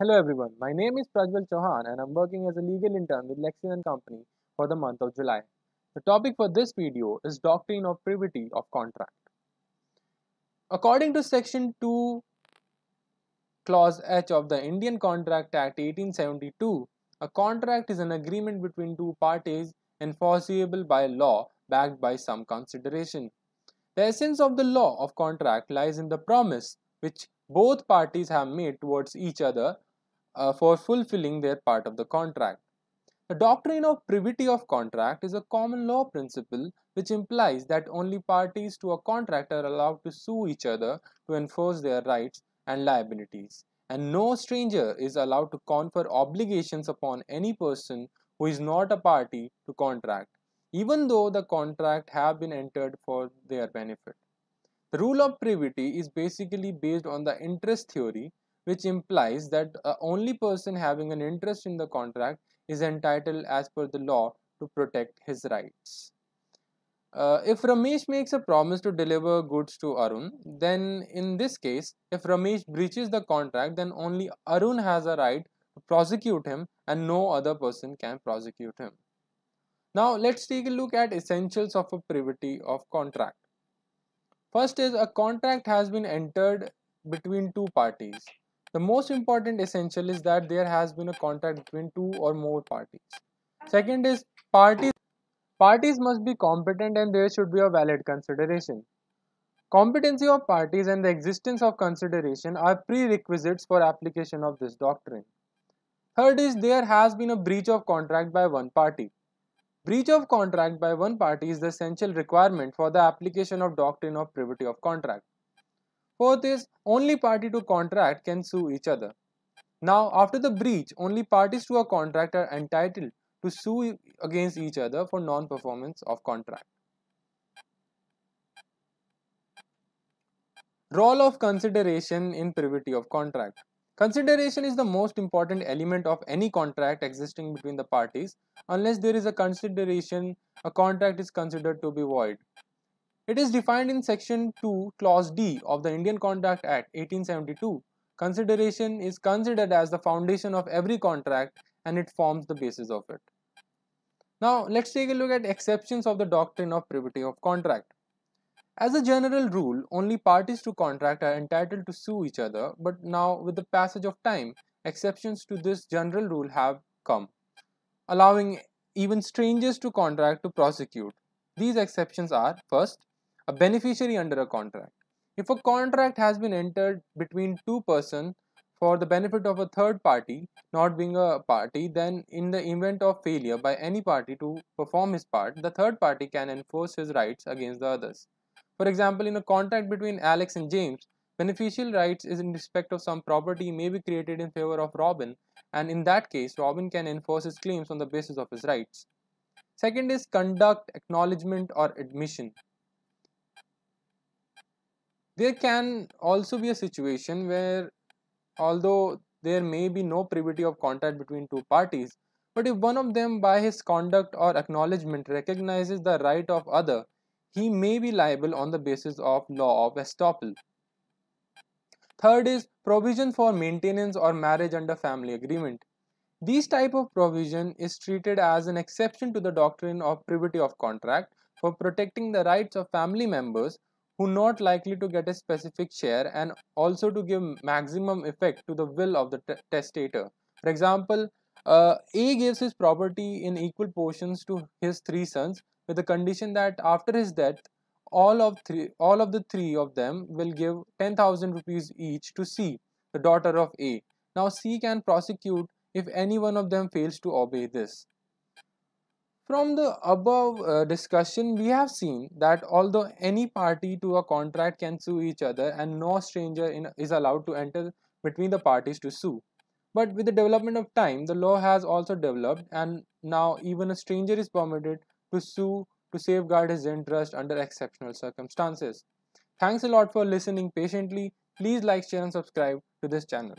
Hello everyone, my name is Prajwal Chauhan and I'm working as a legal intern with Lexian Company for the month of July. The topic for this video is Doctrine of Privity of Contract. According to Section 2, Clause H of the Indian Contract Act 1872, a contract is an agreement between two parties enforceable by law backed by some consideration. The essence of the law of contract lies in the promise which both parties have made towards each other uh, for fulfilling their part of the contract. The doctrine of privity of contract is a common law principle which implies that only parties to a contract are allowed to sue each other to enforce their rights and liabilities, and no stranger is allowed to confer obligations upon any person who is not a party to contract, even though the contract have been entered for their benefit. The rule of privity is basically based on the interest theory which implies that only person having an interest in the contract is entitled as per the law to protect his rights. Uh, if Ramesh makes a promise to deliver goods to Arun, then in this case, if Ramesh breaches the contract, then only Arun has a right to prosecute him and no other person can prosecute him. Now let's take a look at essentials of a privity of contract. First is a contract has been entered between two parties. The most important essential is that there has been a contract between two or more parties. Second is parties parties must be competent and there should be a valid consideration. Competency of parties and the existence of consideration are prerequisites for application of this doctrine. Third is there has been a breach of contract by one party. Breach of contract by one party is the essential requirement for the application of doctrine of privity of contract. Fourth is only party to contract can sue each other. Now after the breach, only parties to a contract are entitled to sue against each other for non-performance of contract. Role of consideration in privity of contract. Consideration is the most important element of any contract existing between the parties. Unless there is a consideration, a contract is considered to be void. It is defined in section 2 clause D of the Indian Contract Act 1872. Consideration is considered as the foundation of every contract and it forms the basis of it. Now let's take a look at exceptions of the doctrine of privity of contract. As a general rule, only parties to contract are entitled to sue each other, but now with the passage of time, exceptions to this general rule have come, allowing even strangers to contract to prosecute. These exceptions are first, a beneficiary under a contract. If a contract has been entered between two persons for the benefit of a third party, not being a party, then in the event of failure by any party to perform his part, the third party can enforce his rights against the others. For example, in a contract between Alex and James, beneficial rights is in respect of some property may be created in favor of Robin and in that case Robin can enforce his claims on the basis of his rights. Second is conduct, acknowledgement or admission. There can also be a situation where although there may be no privity of contract between two parties, but if one of them by his conduct or acknowledgement recognizes the right of other he may be liable on the basis of law of estoppel. Third is provision for maintenance or marriage under family agreement. This type of provision is treated as an exception to the doctrine of privity of contract for protecting the rights of family members who not likely to get a specific share and also to give maximum effect to the will of the testator. For example, uh, a gives his property in equal portions to his three sons with the condition that after his death, all of three, all of the three of them will give 10,000 rupees each to C, the daughter of A. Now C can prosecute if any one of them fails to obey this. From the above uh, discussion, we have seen that although any party to a contract can sue each other and no stranger in, is allowed to enter between the parties to sue. But with the development of time, the law has also developed and now even a stranger is permitted to sue to safeguard his interest under exceptional circumstances. Thanks a lot for listening patiently. Please like, share and subscribe to this channel.